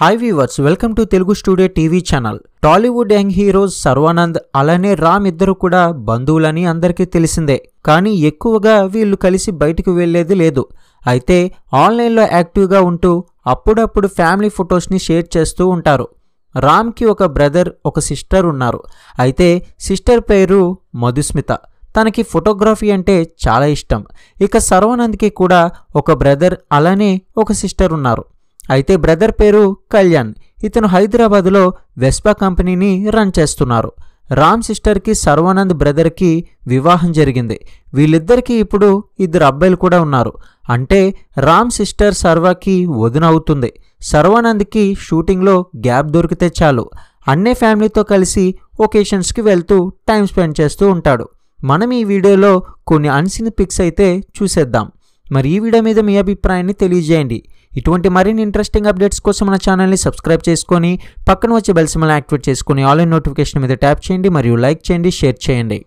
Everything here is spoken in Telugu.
hi viewers welcome to Telugu studio TV channel Tollywood young heroes Sharwanand అలానే రామ్ ఇద్దరు కూడా బంధువులని అందరికీ తెలిసిందే కానీ ఎక్కువగా వీళ్ళు కలిసి బయటకు వెళ్లేది లేదు అయితే ఆన్లైన్లో యాక్టివ్గా ఉంటూ అప్పుడప్పుడు ఫ్యామిలీ ఫొటోస్ని షేర్ చేస్తూ ఉంటారు రామ్కి ఒక బ్రదర్ ఒక సిస్టర్ ఉన్నారు అయితే సిస్టర్ పేరు మధుస్మిత తనకి ఫోటోగ్రఫీ అంటే చాలా ఇష్టం ఇక సర్వానంద్కి కూడా ఒక బ్రదర్ అలానే ఒక సిస్టర్ ఉన్నారు అయితే బ్రదర్ పేరు కళ్యాణ్ ఇతను హైదరాబాదులో వెస్పా కంపెనీని రన్ చేస్తున్నారు రామ్ సిస్టర్కి సర్వానంద్ బ్రదర్కి వివాహం జరిగింది వీళ్ళిద్దరికీ ఇప్పుడు ఇద్దరు అబ్బాయిలు కూడా ఉన్నారు అంటే రామ్ సిస్టర్ సర్వాకి వదిన అవుతుంది సర్వానంద్కి షూటింగ్లో గ్యాప్ దొరికితే చాలు అన్నే ఫ్యామిలీతో కలిసి ఒకేషన్స్కి వెళ్తూ టైం స్పెండ్ చేస్తూ ఉంటాడు మనం ఈ వీడియోలో కొన్ని అన్సిన్ పిక్స్ అయితే చూసేద్దాం మరి ఈ వీడియో మీద మీ అభిప్రాయాన్ని తెలియజేయండి ఇటువంటి మరిన్ని ఇంట్రెస్టింగ్ అప్డేట్స్ కోసం మన ఛానల్ని సబ్స్క్రైబ్ చేసుకొని పక్కన వచ్చే బెల్సిమల్ యాక్టివేట్ చేసుకుని ఆన్లైన్ నోటిఫికేషన్ మీద ట్యాప్ చేయండి మరియు లైక్ చేయండి షేర్ చేయండి